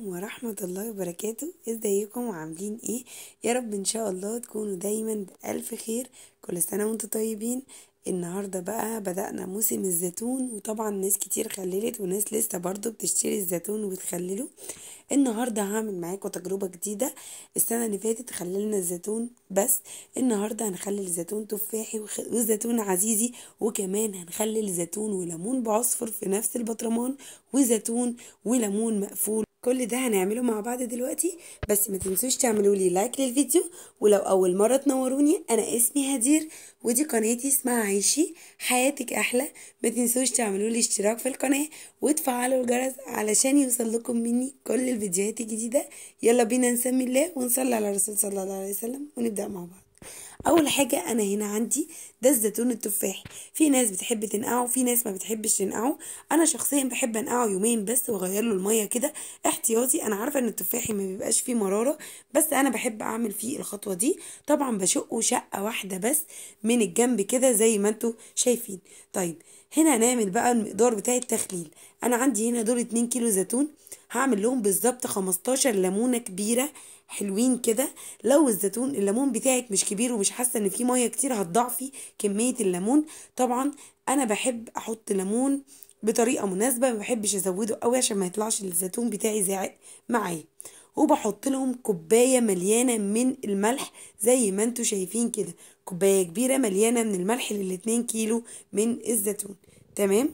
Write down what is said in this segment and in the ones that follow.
عليكم ورحمة الله وبركاته ازيكم وعاملين ايه يا رب ان شاء الله تكونوا دايما بألف خير كل سنة وانتم طيبين النهاردة بقى بدأنا موسم الزيتون وطبعا ناس كتير خللت وناس لسه برضو بتشتري الزيتون وبتخلله النهاردة هعمل معاكم تجربة جديدة السنة اللي فاتت خللنا الزيتون بس النهاردة هنخلل زيتون تفاحي وزيتون عزيزي وكمان هنخلل زيتون وليمون بعصفر في نفس البطرمان وزيتون وليمون مقفول كل ده هنعمله مع بعض دلوقتي بس ما تنسوش تعملوا لي لايك للفيديو ولو اول مره تنوروني انا اسمي هدير ودي قناتي اسمها عيشي حياتك احلى ما تنسوش تعملوا لي اشتراك في القناه وتفعلوا الجرس علشان يوصل لكم مني كل الفيديوهات الجديده يلا بينا نسمي الله ونصلي على الرسول صلى الله عليه وسلم ونبدا مع بعض اول حاجه انا هنا عندي ده الزيتون التفاحي في ناس بتحب تنقعه في ناس ما بتحبش تنقعه انا شخصيا بحب انقعه يومين بس واغير له الميه كده احتياطي انا عارفه ان التفاحي ما بيبقاش فيه مراره بس انا بحب اعمل فيه الخطوه دي طبعا بشقه شقه واحده بس من الجنب كده زي ما انتوا شايفين طيب هنا هنعمل بقى المقدار بتاع التخليل انا عندي هنا دول 2 كيلو زيتون هعمل لهم بالظبط 15 ليمونه كبيره حلوين كده لو الزيتون الليمون بتاعك مش كبير ومش حاسه ان فيه ميه كتير هتضعفي كميه الليمون طبعا انا بحب احط ليمون بطريقه مناسبه ما بحبش ازوده قوي عشان ما يطلعش الزيتون بتاعي زاعق معايا وبحط لهم كوبايه مليانه من الملح زي ما انتوا شايفين كده كوبايه كبيره مليانه من الملح للاتنين كيلو من الزيتون تمام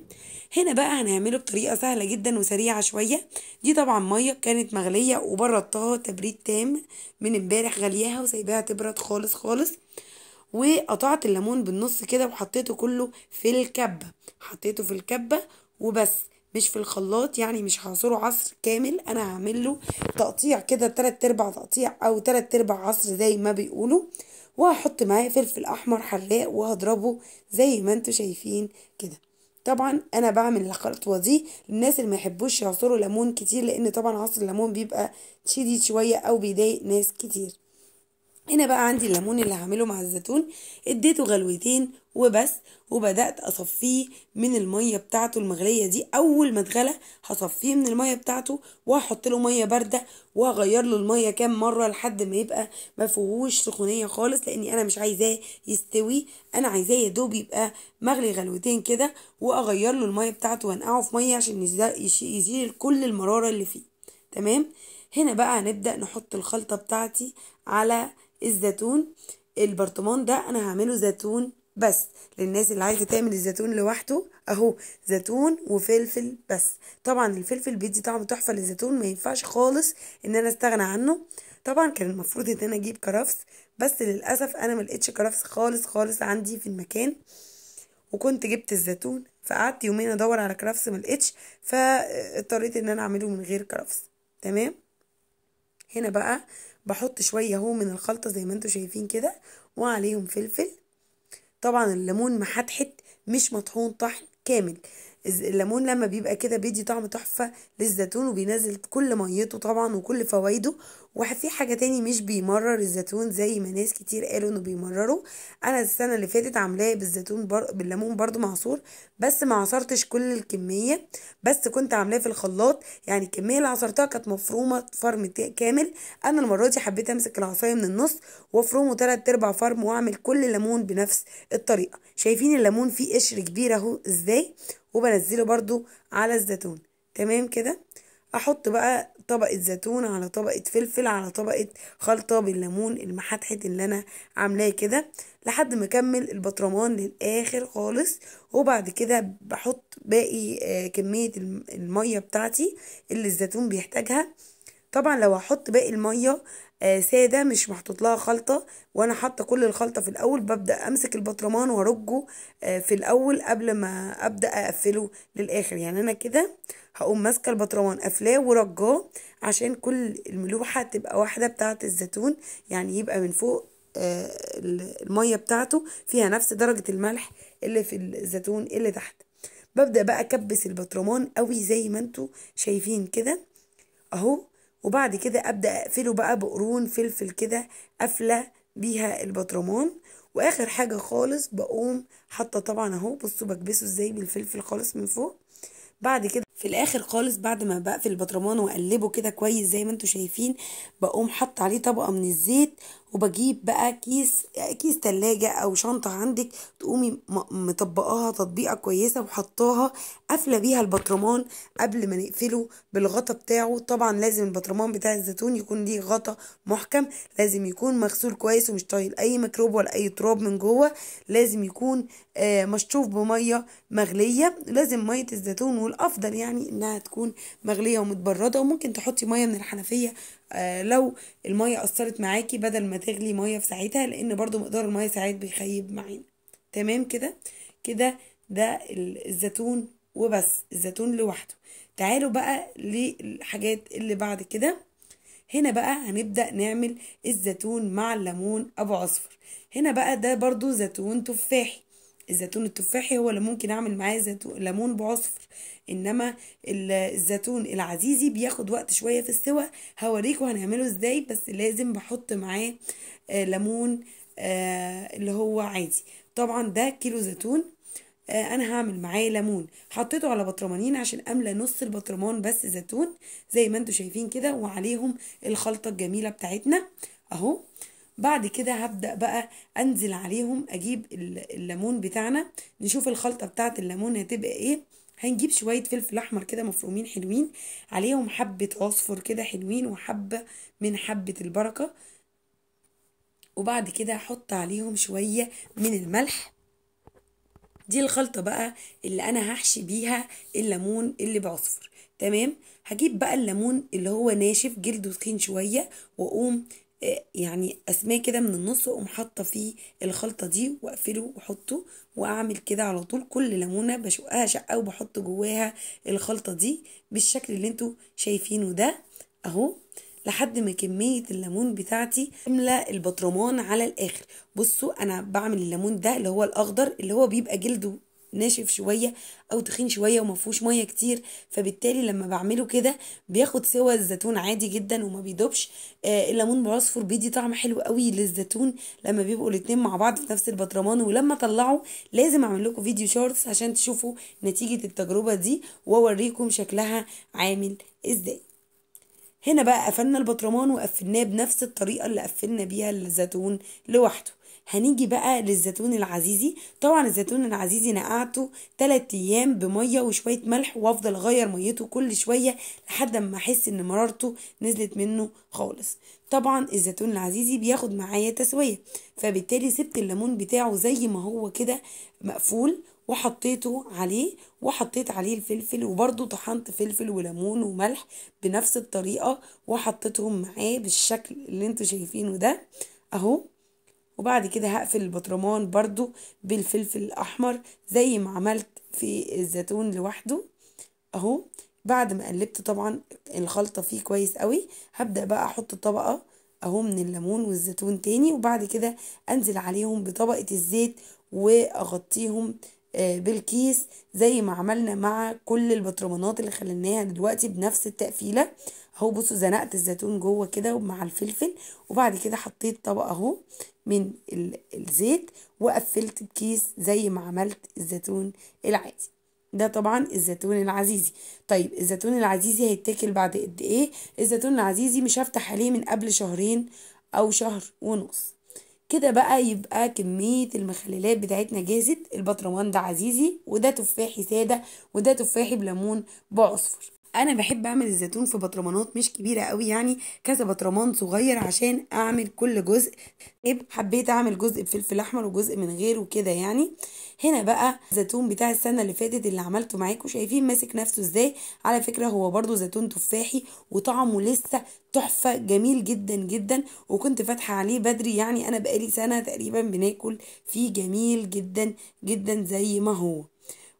هنا بقى هنعمله بطريقه سهله جدا وسريعه شويه دي طبعا ميه كانت مغليه وبردتها تبريد تام من امبارح غلياها وسايباها تبرد خالص خالص وقطعت الليمون بالنص كده وحطيته كله في الكبه حطيته في الكبه وبس مش في الخلاط يعني مش هعصره عصر كامل انا هعمل له تقطيع كده تلات ارباع تقطيع او تلات ارباع عصر زي ما بيقولوا وهحط معاه فلفل احمر حراق وهضربه زي ما انتوا شايفين كده طبعا انا بعمل الخلطه دي للناس اللي ما يحبوش يعصروا ليمون كتير لان طبعا عصر الليمون بيبقى شديد شويه او بيضايق ناس كتير هنا بقى عندي الليمون اللي هعمله مع الزيتون اديته غلوتين وبس وبدأت أصفيه من المية بتاعته المغلية دي أول ما اتغلى هصفيه من المية بتاعته واحط له مية باردة واغير له المية كام مرة لحد ما يبقى ما فيهوش سخونية خالص لأني أنا مش عايزاه يستوي أنا عايزاه يا دوب يبقى مغلي غلوتين كده وأغير له المية بتاعته وأنقعه في مية عشان يزيل كل المرارة اللي فيه تمام هنا بقى هنبدأ نحط الخلطة بتاعتي على الزيتون البرطمان ده انا هعمله زيتون بس للناس اللي عايزه تعمل الزيتون لوحده اهو زيتون وفلفل بس طبعا الفلفل بيدي طعم تحفه للزيتون ما ينفعش خالص ان انا استغنى عنه طبعا كان المفروض ان انا اجيب كرفس بس للاسف انا ما لقيتش كرفس خالص خالص عندي في المكان وكنت جبت الزيتون فقعدت يومين ادور على كرفس ما لقيتش فاضطريت ان انا اعمله من غير كرفس تمام هنا بقى بحط شوية اهو من الخلطة زي ما انتوا شايفين كده وعليهم فلفل طبعا الليمون محتحت مش مطحون طحن كامل الليمون لما بيبقى كده بيدي طعم تحفة للزيتون وبينزل كل ميته طبعا وكل فوائده وفي حاجة تاني مش بيمرر الزيتون زي ما ناس كتير قالوا انه بيمرروا انا السنة اللي فاتت عاملاه بالزيتون بر... بالليمون برضو معصور بس ما عصرتش كل الكمية بس كنت عاملاه في الخلاط يعني الكمية اللي عصرتها كانت مفرومة فرم كامل انا المرة دي حبيت امسك العصاية من النص وافرمه تلات ارباع فرم واعمل كل الليمون بنفس الطريقة شايفين الليمون فيه قشر كبير اهو ازاي وبنزله برضو على الزيتون تمام كده احط بقى طبقه زيتون على طبقه فلفل على طبقه خلطه بالليمون المحتحت اللي انا عاملاه كده لحد ما اكمل البطرمان للاخر خالص وبعد كده بحط باقي آه، كميه الميه بتاعتي اللي الزيتون بيحتاجها طبعا لو هحط باقي الميه آه، ساده مش محطوط لها خلطه وانا حاطه كل الخلطه في الاول ببدا امسك البطرمان وارجه آه، في الاول قبل ما ابدا اقفله للاخر يعني انا كده هقوم ماسكه البطرمان قافلاه ورجاه عشان كل الملوحه تبقى واحده بتاعه الزيتون يعني يبقى من فوق آه، الميه بتاعته فيها نفس درجه الملح اللي في الزيتون اللي تحت ببدا بقى اكبس البطرمان قوي زي ما انتوا شايفين كده اهو وبعد كده ابدا اقفله بقى بقرون فلفل كده قافله بيها البطرمان واخر حاجه خالص بقوم حاطه طبعا اهو بصوا بكبسه ازاي بالفلفل خالص من فوق بعد كده في الاخر خالص بعد ما بقفل البطرمان واقلبه كده كويس زي ما انتوا شايفين بقوم حط عليه طبقه من الزيت وبجيب بقى كيس كيس تلاجة او شنطة عندك تقومي مطبقاها تطبيقة كويسة وحطاها قافلة بيها البطرمان قبل ما نقفله بالغطا بتاعه طبعا لازم البطرمان بتاع الزيتون يكون ليه غطا محكم لازم يكون مغسول كويس ومش طايل اي ميكروب ولا اي تراب من جوه لازم يكون آه، مشطوف بمية مغلية لازم مية الزيتون والافضل يعني انها تكون مغلية ومتبردة وممكن تحطي مية من الحنفية آه، لو المية أثرت معاكي بدل ما تغلي مية في ساعتها لأن برضو مقدار المية ساعات بيخيب معانا تمام كده كده ده الزيتون وبس الزيتون لوحده تعالوا بقى للحاجات اللي بعد كده هنا بقى هنبدأ نعمل الزيتون مع الليمون أبو عصفر هنا بقى ده برضو زيتون تفاحي الزيتون التفاحي هو اللي ممكن اعمل معاه زيتون ليمون بعصفر انما الزيتون العزيزي بياخد وقت شويه في السوى هوريكم هنعمله ازاي بس لازم بحط معاه آه، ليمون آه، اللي هو عادي طبعا ده كيلو زيتون آه، انا هعمل معاه ليمون حطيته على بطرمانين عشان املى نص البطرمان بس زيتون زي ما انتوا شايفين كده وعليهم الخلطه الجميله بتاعتنا اهو بعد كده هبدأ بقى أنزل عليهم أجيب الليمون بتاعنا نشوف الخلطة بتاعة الليمون هتبقى إيه هنجيب شوية فلفل أحمر كده مفرومين حلوين عليهم حبة عصفر كده حلوين وحبة من حبة البركة وبعد كده هحط عليهم شوية من الملح دي الخلطة بقى اللي أنا هحشي بيها الليمون اللي بعصفر تمام هجيب بقى الليمون اللي هو ناشف جلده تخين شوية وأقوم يعني اسماه كده من النص واقوم حاطه فيه الخلطه دي واقفله واحطه واعمل كده على طول كل ليمونه بشقها شقه وبحط جواها الخلطه دي بالشكل اللي انتوا شايفينه ده اهو لحد ما كمية الليمون بتاعتي تملى البطرمان على الآخر بصوا أنا بعمل الليمون ده اللي هو الأخضر اللي هو بيبقى جلده ناشف شويه او تخين شويه وما فيهوش ميه كتير فبالتالي لما بعمله كده بياخد سوى الزيتون عادي جدا وما بيدوبش آه الليمون بعصفور بيدي طعم حلو قوي للزيتون لما بيبقوا الاتنين مع بعض في نفس البطرمان ولما اطلعه لازم اعمل لكم فيديو شورتس عشان تشوفوا نتيجه التجربه دي واوريكم شكلها عامل ازاي هنا بقى قفلنا البطرمان وقفلناه بنفس الطريقه اللي قفلنا بيها الزيتون لوحده هنيجي بقى للزيتون العزيزي طبعا الزيتون العزيزي نقعته 3 ايام بميه وشويه ملح وافضل اغير ميته كل شويه لحد ما احس ان مرارته نزلت منه خالص طبعا الزيتون العزيزي بياخد معايا تسويه فبالتالي سبت الليمون بتاعه زي ما هو كده مقفول وحطيته عليه وحطيت عليه الفلفل وبرده طحنت فلفل وليمون وملح بنفس الطريقه وحطيتهم معاه بالشكل اللي انتوا شايفينه ده اهو وبعد كده هقفل البطرمان برضو بالفلفل الأحمر زي ما عملت في الزيتون لوحده أهو بعد ما قلبت طبعا الخلطة فيه كويس قوي هبدأ بقى أحط طبقة أهو من الليمون والزيتون تاني وبعد كده أنزل عليهم بطبقة الزيت وأغطيهم آه، بالكيس زي ما عملنا مع كل البطرمانات اللي خليناها دلوقتي بنفس التقفيله اهو بصوا زنقت الزيتون جوه كده مع الفلفل وبعد كده حطيت طبق اهو من الزيت وقفلت بكيس زي ما عملت الزيتون العادي ده طبعا الزيتون العزيزي طيب الزيتون العزيزي هيتاكل بعد قد ايه الزيتون العزيزي مش هفتح عليه من قبل شهرين او شهر ونص كده بقى يبقى كمية المخللات بتاعتنا جاهزة البطرمان ده عزيزي وده تفاحي سادة وده تفاحي بليمون بعصفر انا بحب اعمل الزيتون في بطرمانات مش كبيره قوي يعني كذا بطرمان صغير عشان اعمل كل جزء طيب، حبيت اعمل جزء بفلفل احمر وجزء من غيره وكده يعني هنا بقى الزيتون بتاع السنه اللي فاتت اللي عملته معاكم شايفين ماسك نفسه ازاي على فكره هو برده زيتون تفاحي وطعمه لسه تحفه جميل جدا جدا وكنت فاتحه عليه بدري يعني انا بقالي سنه تقريبا بناكل فيه جميل جدا جدا زي ما هو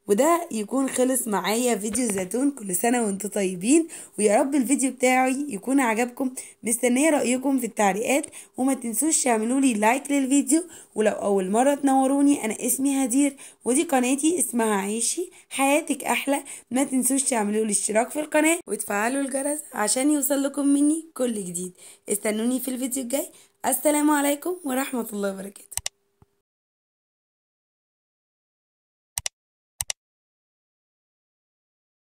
وده يكون خلص معايا فيديو زيتون كل سنة وانتم طيبين ويا رب الفيديو بتاعي يكون عجبكم مستنية رأيكم في التعليقات وما تنسوش تعملولي لايك للفيديو ولو أول مرة تنوروني أنا اسمي هدير ودي قناتي اسمها عيشي حياتك أحلى ما تنسوش تعملولي اشتراك في القناة وتفعلوا الجرس عشان يوصل لكم مني كل جديد استنوني في الفيديو الجاي السلام عليكم ورحمة الله وبركاته